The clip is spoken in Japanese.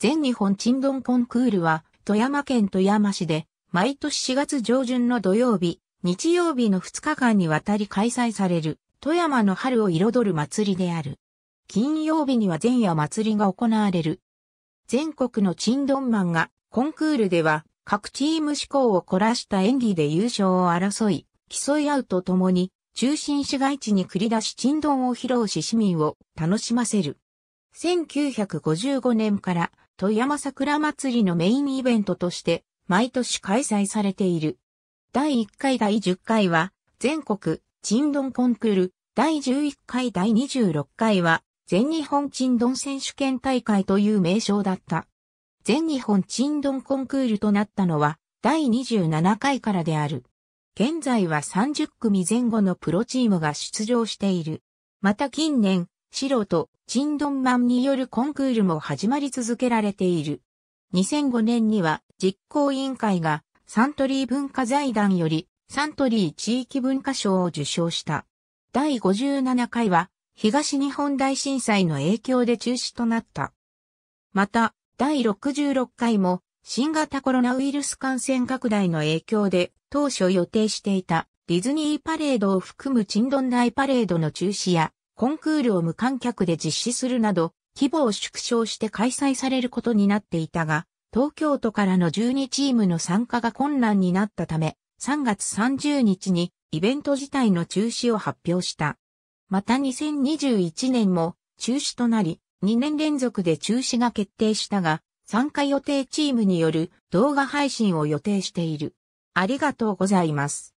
全日本チンドンコンクールは、富山県富山市で、毎年4月上旬の土曜日、日曜日の2日間にわたり開催される、富山の春を彩る祭りである。金曜日には前夜祭りが行われる。全国のチンドンマンが、コンクールでは、各チーム志向を凝らした演技で優勝を争い、競い合うとともに、中心市街地に繰り出しチンドンを披露し市民を楽しませる。1955年から富山桜祭りのメインイベントとして毎年開催されている。第1回第10回は全国チンドンコンクール、第11回第26回は全日本チンドン選手権大会という名称だった。全日本チンドンコンクールとなったのは第27回からである。現在は30組前後のプロチームが出場している。また近年、素人、チンドンマンによるコンクールも始まり続けられている。2005年には実行委員会がサントリー文化財団よりサントリー地域文化賞を受賞した。第57回は東日本大震災の影響で中止となった。また、第66回も新型コロナウイルス感染拡大の影響で当初予定していたディズニーパレードを含むチンドン大パレードの中止やコンクールを無観客で実施するなど、規模を縮小して開催されることになっていたが、東京都からの12チームの参加が困難になったため、3月30日にイベント自体の中止を発表した。また2021年も中止となり、2年連続で中止が決定したが、参加予定チームによる動画配信を予定している。ありがとうございます。